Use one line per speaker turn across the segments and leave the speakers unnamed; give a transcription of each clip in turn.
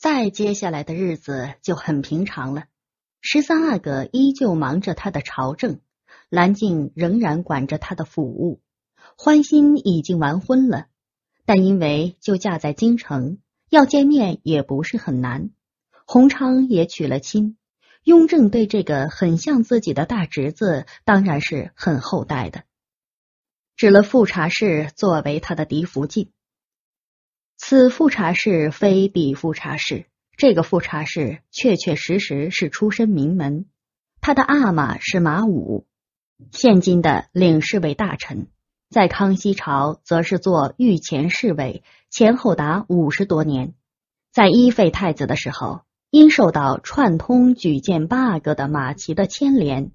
再接下来的日子就很平常了。十三阿哥依旧忙着他的朝政，蓝静仍然管着他的府务。欢欣已经完婚了，但因为就嫁在京城，要见面也不是很难。洪昌也娶了亲，雍正对这个很像自己的大侄子当然是很厚待的，指了富察氏作为他的嫡福晋。此富察氏非彼富察氏，这个富察氏确确实实是出身名门，他的阿玛是马武，现今的领侍卫大臣，在康熙朝则是做御前侍卫，前后达五十多年。在一废太子的时候，因受到串通举荐八阿哥的马齐的牵连，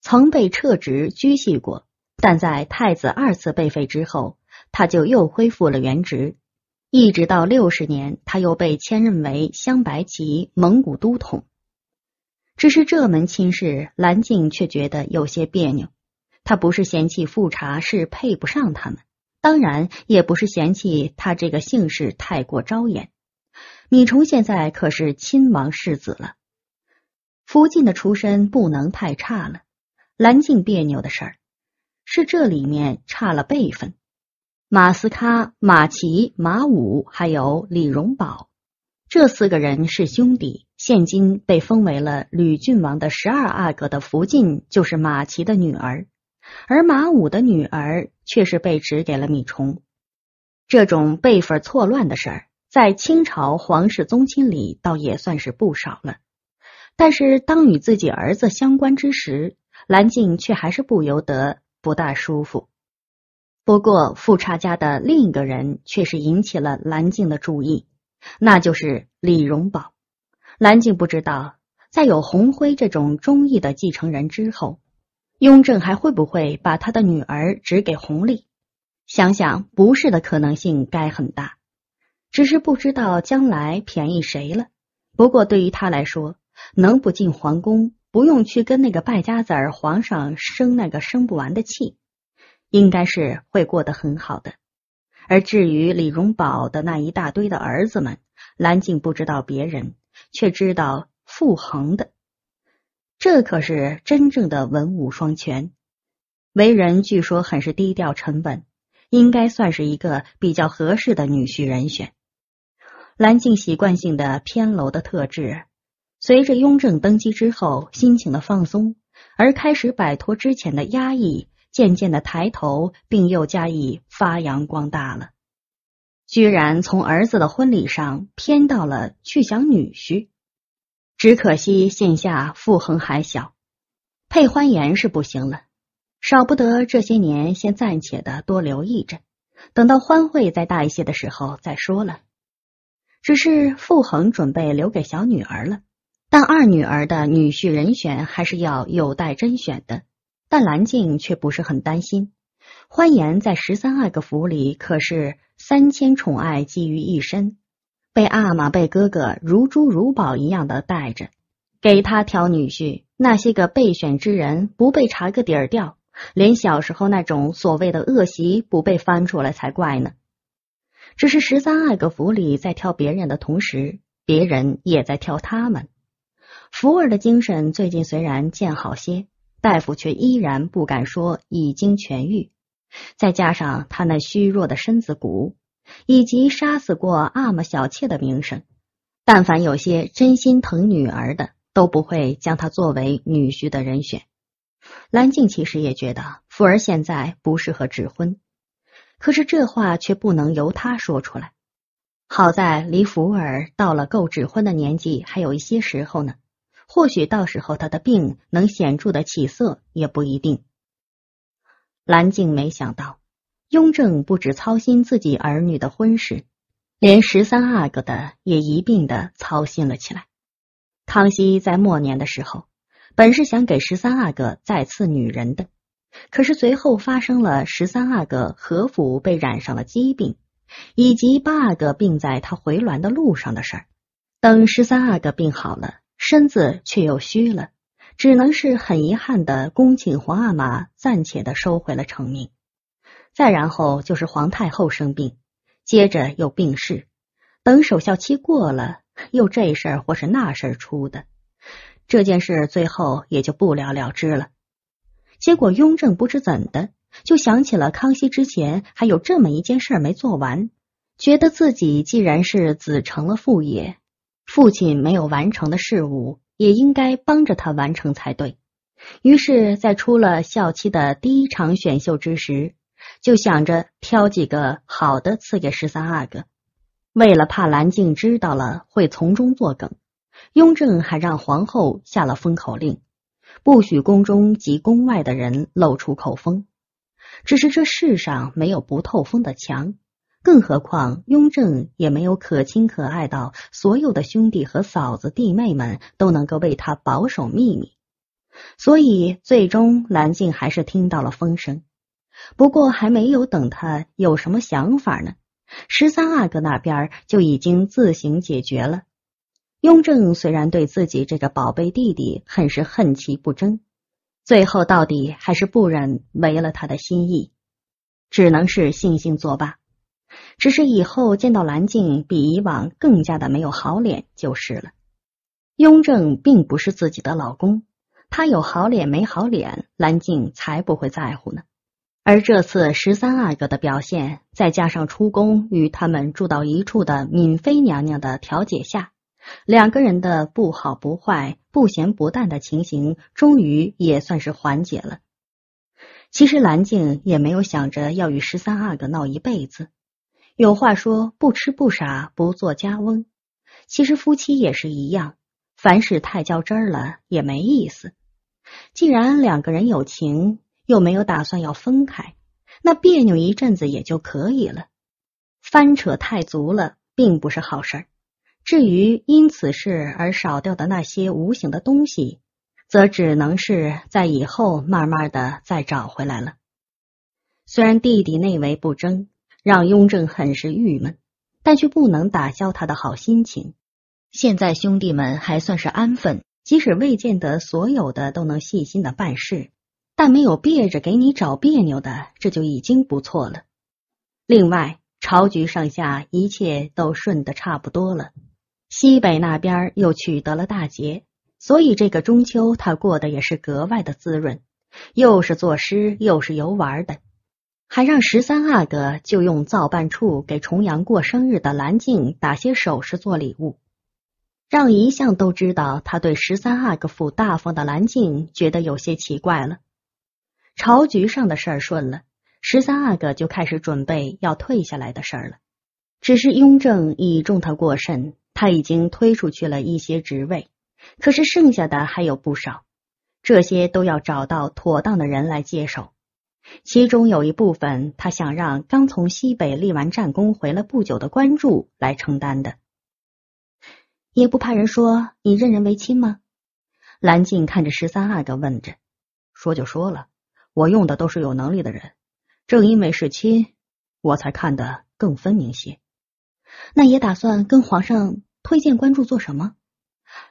曾被撤职拘系过，但在太子二次被废之后，他就又恢复了原职。一直到六十年，他又被迁任为镶白旗蒙古都统。只是这门亲事，蓝静却觉得有些别扭。他不是嫌弃富察是配不上他们，当然也不是嫌弃他这个姓氏太过招眼。米虫现在可是亲王世子了，福晋的出身不能太差了。蓝静别扭的事儿，是这里面差了辈分。马斯卡、马奇、马武还有李荣宝，这四个人是兄弟。现今被封为了吕郡王的十二阿哥的福晋，就是马奇的女儿，而马武的女儿却是被指给了米虫。这种辈分错乱的事儿，在清朝皇室宗亲里倒也算是不少了。但是当与自己儿子相关之时，蓝静却还是不由得不大舒服。不过，富察家的另一个人却是引起了蓝静的注意，那就是李荣保。蓝静不知道，在有洪辉这种忠义的继承人之后，雍正还会不会把他的女儿指给弘历？想想，不是的可能性该很大。只是不知道将来便宜谁了。不过，对于他来说，能不进皇宫，不用去跟那个败家子儿皇上生那个生不完的气。应该是会过得很好的。而至于李荣保的那一大堆的儿子们，蓝静不知道别人，却知道傅恒的。这可是真正的文武双全，为人据说很是低调沉稳，应该算是一个比较合适的女婿人选。蓝静习惯性的偏楼的特质，随着雍正登基之后心情的放松，而开始摆脱之前的压抑。渐渐的抬头，并又加以发扬光大了，居然从儿子的婚礼上偏到了去想女婿，只可惜现下傅恒还小，配欢颜是不行了，少不得这些年先暂且的多留意着，等到欢会再大一些的时候再说了。只是傅恒准备留给小女儿了，但二女儿的女婿人选还是要有待甄选的。但蓝静却不是很担心。欢颜在十三阿哥府里可是三千宠爱集于一身，被阿玛、被哥哥如珠如宝一样的带着，给他挑女婿，那些个备选之人不被查个底儿掉，连小时候那种所谓的恶习不被翻出来才怪呢。只是十三阿哥府里在挑别人的同时，别人也在挑他们。福儿的精神最近虽然渐好些。大夫却依然不敢说已经痊愈，再加上他那虚弱的身子骨，以及杀死过阿玛小妾的名声，但凡有些真心疼女儿的，都不会将他作为女婿的人选。蓝静其实也觉得福儿现在不适合指婚，可是这话却不能由他说出来。好在离福儿到了够指婚的年纪还有一些时候呢。或许到时候他的病能显著的起色也不一定。蓝静没想到，雍正不止操心自己儿女的婚事，连十三阿哥的也一并的操心了起来。康熙在末年的时候，本是想给十三阿哥再赐女人的，可是随后发生了十三阿哥何府被染上了疾病，以及八阿哥病在他回銮的路上的事儿。等十三阿哥病好了。身子却又虚了，只能是很遗憾的恭请皇阿玛暂且的收回了成命。再然后就是皇太后生病，接着又病逝。等守孝期过了，又这事儿或是那事儿出的，这件事最后也就不了了之了。结果雍正不知怎的就想起了康熙之前还有这么一件事没做完，觉得自己既然是子承了父业。父亲没有完成的事物，也应该帮着他完成才对。于是，在出了校期的第一场选秀之时，就想着挑几个好的赐给十三阿哥。为了怕兰靖知道了会从中作梗，雍正还让皇后下了封口令，不许宫中及宫外的人漏出口风。只是这世上没有不透风的墙。更何况，雍正也没有可亲可爱到所有的兄弟和嫂子弟妹们都能够为他保守秘密，所以最终蓝静还是听到了风声。不过，还没有等他有什么想法呢，十三阿哥那边就已经自行解决了。雍正虽然对自己这个宝贝弟弟很是恨其不争，最后到底还是不忍违了他的心意，只能是悻悻作罢。只是以后见到蓝静，比以往更加的没有好脸就是了。雍正并不是自己的老公，他有好脸没好脸，蓝静才不会在乎呢。而这次十三阿哥的表现，再加上出宫与他们住到一处的敏妃娘娘的调解下，两个人的不好不坏、不咸不淡的情形，终于也算是缓解了。其实蓝静也没有想着要与十三阿哥闹一辈子。有话说，不吃不傻，不做家翁。其实夫妻也是一样，凡事太较真儿了也没意思。既然两个人有情，又没有打算要分开，那别扭一阵子也就可以了。翻扯太足了，并不是好事儿。至于因此事而少掉的那些无形的东西，则只能是在以后慢慢的再找回来了。虽然弟弟内为不争。让雍正很是郁闷，但却不能打消他的好心情。现在兄弟们还算是安分，即使未见得所有的都能细心的办事，但没有别着给你找别扭的，这就已经不错了。另外，朝局上下一切都顺得差不多了，西北那边又取得了大捷，所以这个中秋他过得也是格外的滋润，又是作诗，又是游玩的。还让十三阿哥就用造办处给重阳过生日的蓝静打些首饰做礼物，让一向都知道他对十三阿哥府大方的蓝静觉得有些奇怪了。朝局上的事儿顺了，十三阿哥就开始准备要退下来的事儿了。只是雍正倚重他过甚，他已经推出去了一些职位，可是剩下的还有不少，这些都要找到妥当的人来接手。其中有一部分，他想让刚从西北立完战功回来不久的关柱来承担的，也不怕人说你任人唯亲吗？蓝静看着十三阿哥问着：“说就说了，我用的都是有能力的人，正因为是亲，我才看得更分明些。”那也打算跟皇上推荐关注做什么？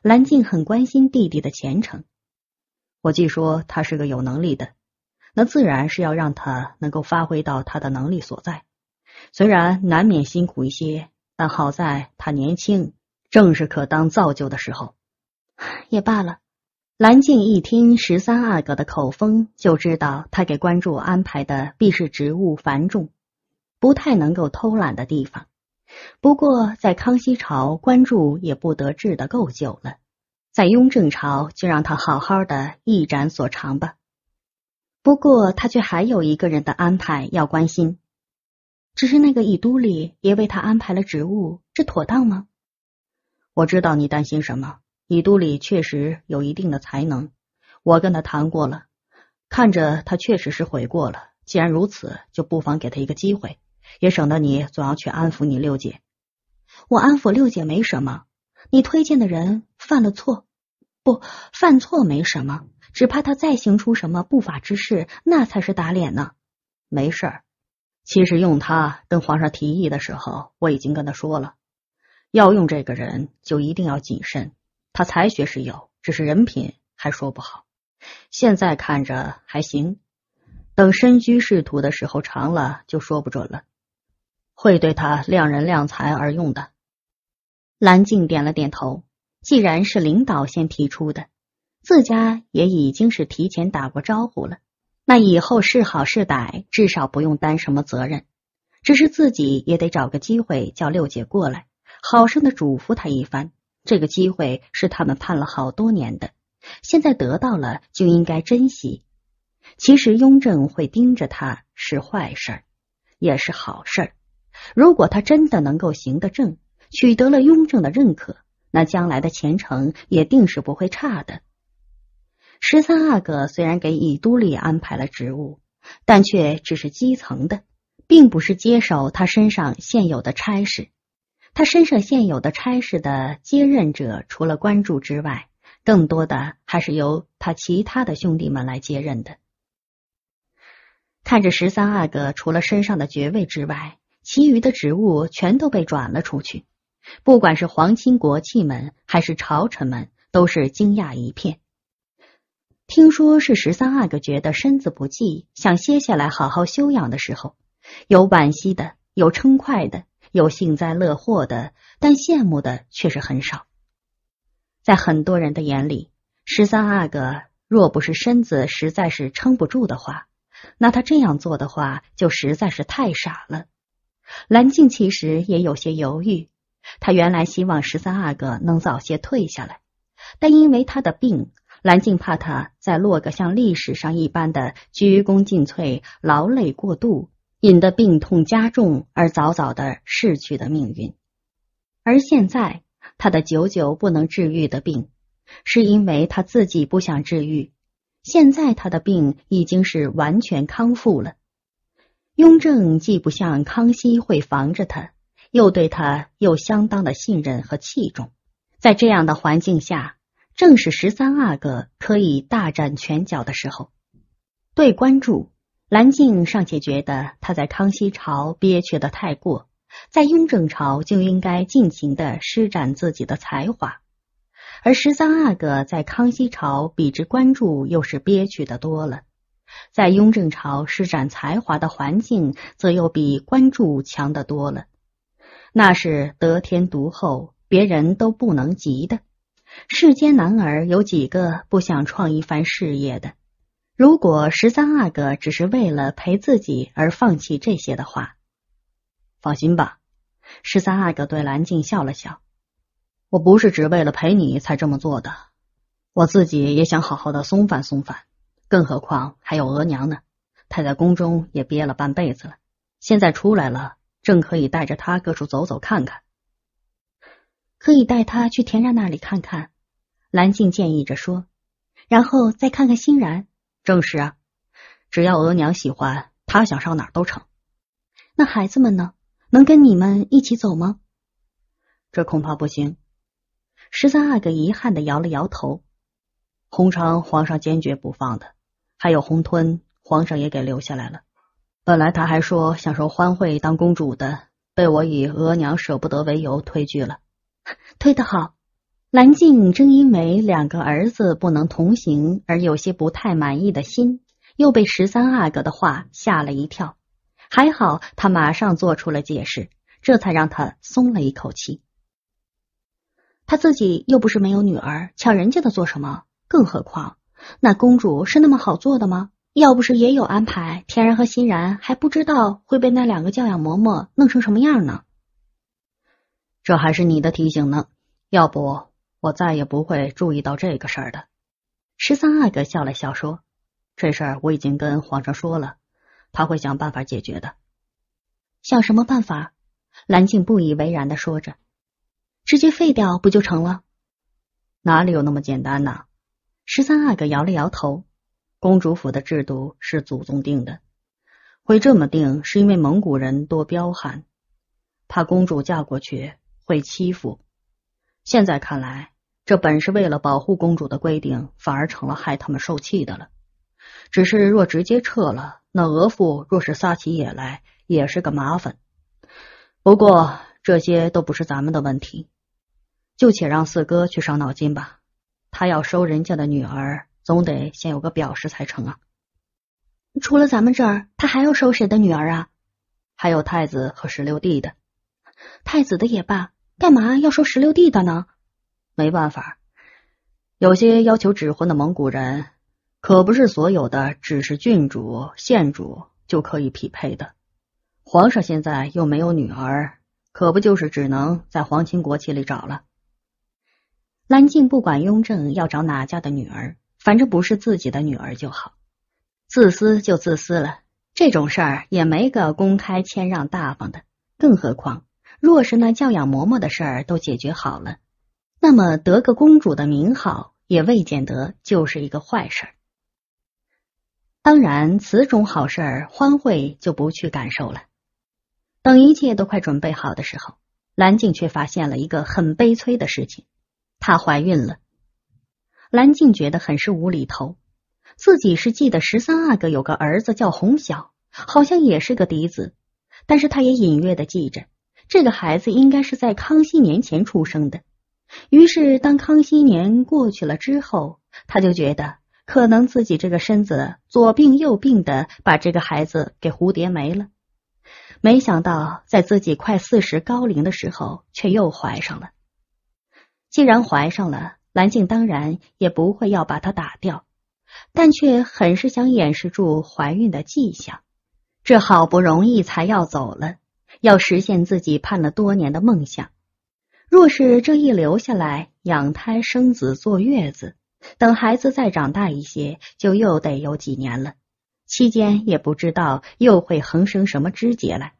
蓝静很关心弟弟的前程。我既说他是个有能力的。那自然是要让他能够发挥到他的能力所在，虽然难免辛苦一些，但好在他年轻，正是可当造就的时候，也罢了。蓝静一听十三阿哥的口风，就知道他给关注安排的必是职务繁重、不太能够偷懒的地方。不过在康熙朝，关注也不得志的够久了，在雍正朝就让他好好的一展所长吧。不过，他却还有一个人的安排要关心。只是那个乙都里也为他安排了职务，这妥当吗？我知道你担心什么。乙都里确实有一定的才能，我跟他谈过了，看着他确实是悔过了。既然如此，就不妨给他一个机会，也省得你总要去安抚你六姐。我安抚六姐没什么，你推荐的人犯了错，不犯错没什么。只怕他再行出什么不法之事，那才是打脸呢。没事儿，其实用他跟皇上提议的时候，我已经跟他说了，要用这个人就一定要谨慎。他才学是有，只是人品还说不好。现在看着还行，等身居仕途的时候长了，就说不准了，会对他量人量才而用的。蓝静点了点头，既然是领导先提出的。自家也已经是提前打过招呼了，那以后是好是歹，至少不用担什么责任。只是自己也得找个机会叫六姐过来，好生的嘱咐她一番。这个机会是他们盼了好多年的，现在得到了就应该珍惜。其实雍正会盯着他是坏事儿，也是好事儿。如果他真的能够行得正，取得了雍正的认可，那将来的前程也定是不会差的。十三阿哥虽然给以都里安排了职务，但却只是基层的，并不是接手他身上现有的差事。他身上现有的差事的接任者，除了关注之外，更多的还是由他其他的兄弟们来接任的。看着十三阿哥除了身上的爵位之外，其余的职务全都被转了出去，不管是皇亲国戚们还是朝臣们，都是惊讶一片。听说是十三阿哥觉得身子不济，想歇下来好好休养的时候，有惋惜的，有称快的，有幸灾乐祸的，但羡慕的却是很少。在很多人的眼里，十三阿哥若不是身子实在是撑不住的话，那他这样做的话就实在是太傻了。蓝静其实也有些犹豫，他原来希望十三阿哥能早些退下来，但因为他的病。兰静怕他再落个像历史上一般的鞠躬尽瘁、劳累过度，引得病痛加重而早早的逝去的命运。而现在他的久久不能治愈的病，是因为他自己不想治愈。现在他的病已经是完全康复了。雍正既不像康熙会防着他，又对他又相当的信任和器重，在这样的环境下。正是十三阿哥可以大展拳脚的时候。对，关注蓝静尚且觉得他在康熙朝憋屈的太过，在雍正朝就应该尽情的施展自己的才华。而十三阿哥在康熙朝比之关注又是憋屈的多了，在雍正朝施展才华的环境，则又比关注强得多了，那是得天独厚，别人都不能及的。世间男儿有几个不想创一番事业的？如果十三阿哥只是为了陪自己而放弃这些的话，放心吧。十三阿哥对兰静笑了笑：“我不是只为了陪你才这么做的，我自己也想好好的松饭松饭。更何况还有额娘呢，她在宫中也憋了半辈子了，现在出来了，正可以带着她各处走走看看。”可以带他去田然那里看看，兰静建议着说，然后再看看欣然。正是啊，只要额娘喜欢，他想上哪儿都成。那孩子们呢？能跟你们一起走吗？这恐怕不行。十三阿哥遗憾的摇了摇头。红肠皇上坚决不放的，还有红吞，皇上也给留下来了。本来他还说享受欢会当公主的，被我以额娘舍不得为由推拒了。推得好，蓝静正因为两个儿子不能同行而有些不太满意的心，又被十三阿哥的话吓了一跳。还好他马上做出了解释，这才让他松了一口气。他自己又不是没有女儿，抢人家的做什么？更何况那公主是那么好做的吗？要不是也有安排，天然和欣然还不知道会被那两个教养嬷嬷弄成什么样呢。这还是你的提醒呢，要不我再也不会注意到这个事儿的。十三阿哥笑了笑说：“这事儿我已经跟皇上说了，他会想办法解决的。”想什么办法？兰静不以为然的说着：“直接废掉不就成了？”哪里有那么简单呢？十三阿哥摇了摇头：“公主府的制度是祖宗定的，会这么定是因为蒙古人多彪悍，怕公主嫁过去。”会欺负，现在看来，这本是为了保护公主的规定，反而成了害他们受气的了。只是若直接撤了，那额驸若是撒起野来，也是个麻烦。不过这些都不是咱们的问题，就且让四哥去伤脑筋吧。他要收人家的女儿，总得先有个表示才成啊。除了咱们这儿，他还要收谁的女儿啊？还有太子和十六弟的。太子的也罢，干嘛要说十六弟的呢？没办法，有些要求指婚的蒙古人，可不是所有的只是郡主、县主就可以匹配的。皇上现在又没有女儿，可不就是只能在皇亲国戚里找了？蓝静不管雍正要找哪家的女儿，反正不是自己的女儿就好。自私就自私了，这种事儿也没个公开、谦让、大方的，更何况……若是那教养嬷嬷的事儿都解决好了，那么得个公主的名号也未见得就是一个坏事儿。当然，此种好事儿欢慧就不去感受了。等一切都快准备好的时候，蓝静却发现了一个很悲催的事情：她怀孕了。蓝静觉得很是无厘头，自己是记得十三阿哥有个儿子叫红晓，好像也是个嫡子，但是她也隐约的记着。这个孩子应该是在康熙年前出生的，于是当康熙年过去了之后，他就觉得可能自己这个身子左病右病的，把这个孩子给蝴蝶没了。没想到在自己快四十高龄的时候，却又怀上了。既然怀上了，蓝静当然也不会要把他打掉，但却很是想掩饰住怀孕的迹象。这好不容易才要走了。要实现自己盼了多年的梦想，若是这一留下来养胎生子坐月子，等孩子再长大一些，就又得有几年了。期间也不知道又会横生什么枝节来。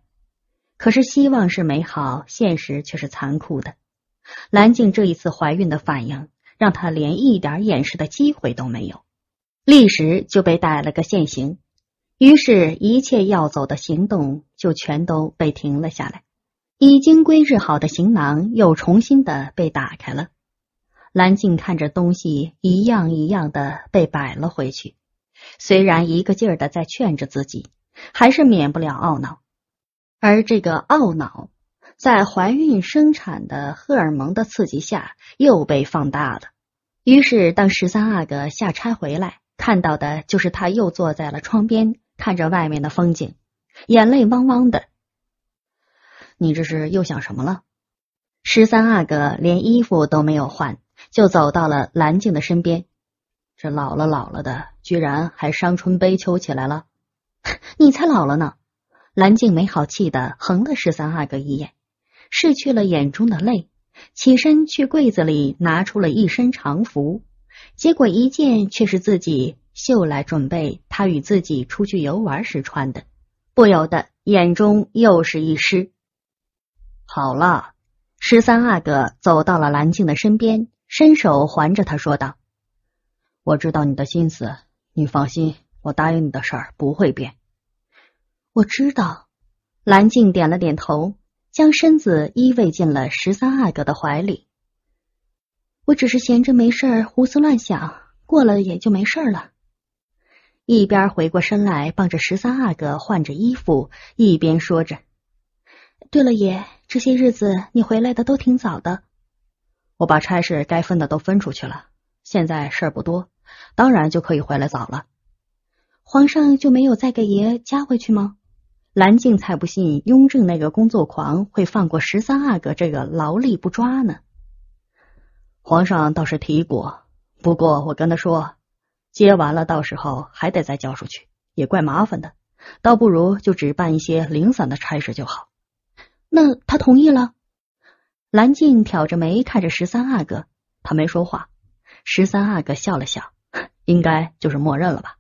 可是希望是美好，现实却是残酷的。蓝静这一次怀孕的反应，让她连一点掩饰的机会都没有，立时就被逮了个现行。于是，一切要走的行动就全都被停了下来。已经归置好的行囊又重新的被打开了。蓝静看着东西一样一样的被摆了回去，虽然一个劲儿的在劝着自己，还是免不了懊恼。而这个懊恼，在怀孕生产的荷尔蒙的刺激下，又被放大了。于是，当十三阿哥下差回来，看到的就是他又坐在了窗边。看着外面的风景，眼泪汪汪的。你这是又想什么了？十三阿哥连衣服都没有换，就走到了蓝静的身边。这老了老了的，居然还伤春悲秋起来了？你才老了呢！蓝静没好气的横了十三阿哥一眼，拭去了眼中的泪，起身去柜子里拿出了一身长服。结果一见却是自己绣来准备他与自己出去游玩时穿的，不由得眼中又是一湿。好了，十三阿哥走到了兰静的身边，伸手环着他说道：“我知道你的心思，你放心，我答应你的事儿不会变。”我知道，蓝静点了点头，将身子依偎进了十三阿哥的怀里。我只是闲着没事儿胡思乱想，过了也就没事了。一边回过身来帮着十三阿哥换着衣服，一边说着：“对了，爷，这些日子你回来的都挺早的。我把差事该分的都分出去了，现在事儿不多，当然就可以回来早了。皇上就没有再给爷加回去吗？”蓝静才不信雍正那个工作狂会放过十三阿哥这个劳力不抓呢。皇上倒是提过，不过我跟他说，接完了到时候还得再交出去，也怪麻烦的，倒不如就只办一些零散的差事就好。那他同意了？蓝静挑着眉看着十三阿哥，他没说话。十三阿哥笑了笑，应该就是默认了吧。